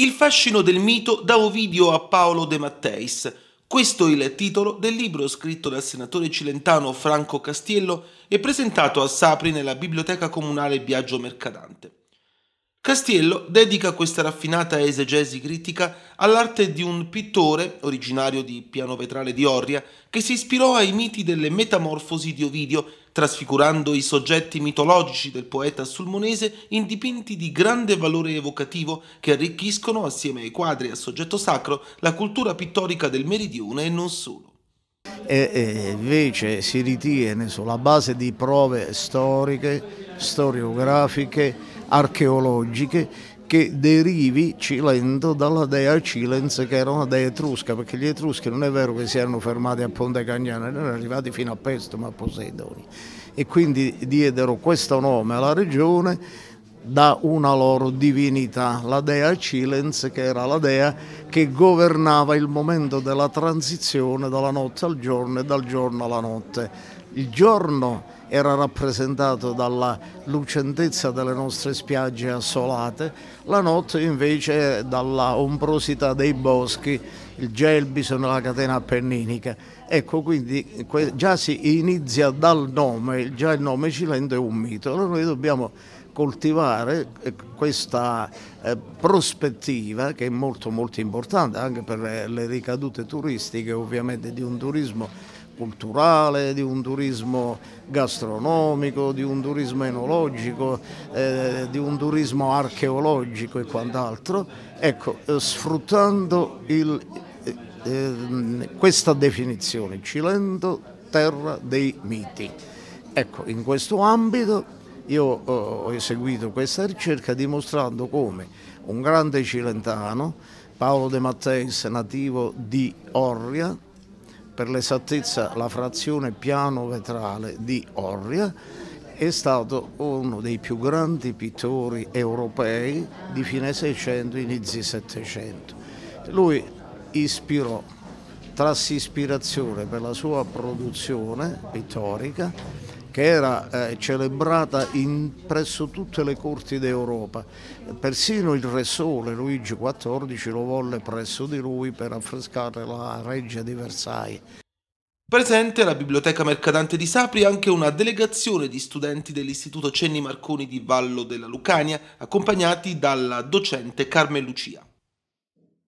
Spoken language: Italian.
Il fascino del mito da Ovidio a Paolo De Matteis. Questo è il titolo del libro scritto dal senatore cilentano Franco Castiello e presentato a Sapri nella Biblioteca Comunale Biagio Mercadante. Castiello dedica questa raffinata esegesi critica all'arte di un pittore, originario di Piano Vetrale di Orria, che si ispirò ai miti delle metamorfosi di Ovidio, trasfigurando i soggetti mitologici del poeta sulmonese in dipinti di grande valore evocativo che arricchiscono, assieme ai quadri a soggetto sacro, la cultura pittorica del meridione e non solo e, e invece si ritiene sulla base di prove storiche, storiografiche, archeologiche che derivi Cilento dalla dea Cilens che era una dea etrusca perché gli etruschi non è vero che si erano fermati a Ponte Cagnano, erano arrivati fino a Pestum a Poseidoni e quindi diedero questo nome alla regione da una loro divinità, la dea Cilens, che era la dea che governava il momento della transizione dalla notte al giorno e dal giorno alla notte. Il giorno era rappresentato dalla lucentezza delle nostre spiagge assolate, la notte invece dalla ombrosità dei boschi, il gelbis nella catena appenninica. Ecco, quindi già si inizia dal nome, già il nome Cilento è un mito. Allora noi dobbiamo coltivare eh, questa eh, prospettiva che è molto molto importante anche per le ricadute turistiche ovviamente di un turismo culturale, di un turismo gastronomico, di un turismo enologico, eh, di un turismo archeologico e quant'altro, ecco, eh, sfruttando il, eh, ehm, questa definizione, Cilento, terra dei miti. Ecco, in questo ambito io ho eseguito questa ricerca dimostrando come un grande cilentano, Paolo De Matteis, nativo di Orria, per l'esattezza la frazione piano vetrale di Orria, è stato uno dei più grandi pittori europei di fine 600, inizio 700. Lui ispirò, trasse ispirazione per la sua produzione pittorica che era eh, celebrata in, presso tutte le corti d'Europa. Persino il Re Sole Luigi XIV lo volle presso di lui per affrescare la reggia di Versailles. Presente alla Biblioteca Mercadante di Sapri anche una delegazione di studenti dell'Istituto Cenni Marconi di Vallo della Lucania, accompagnati dalla docente Carmen Lucia.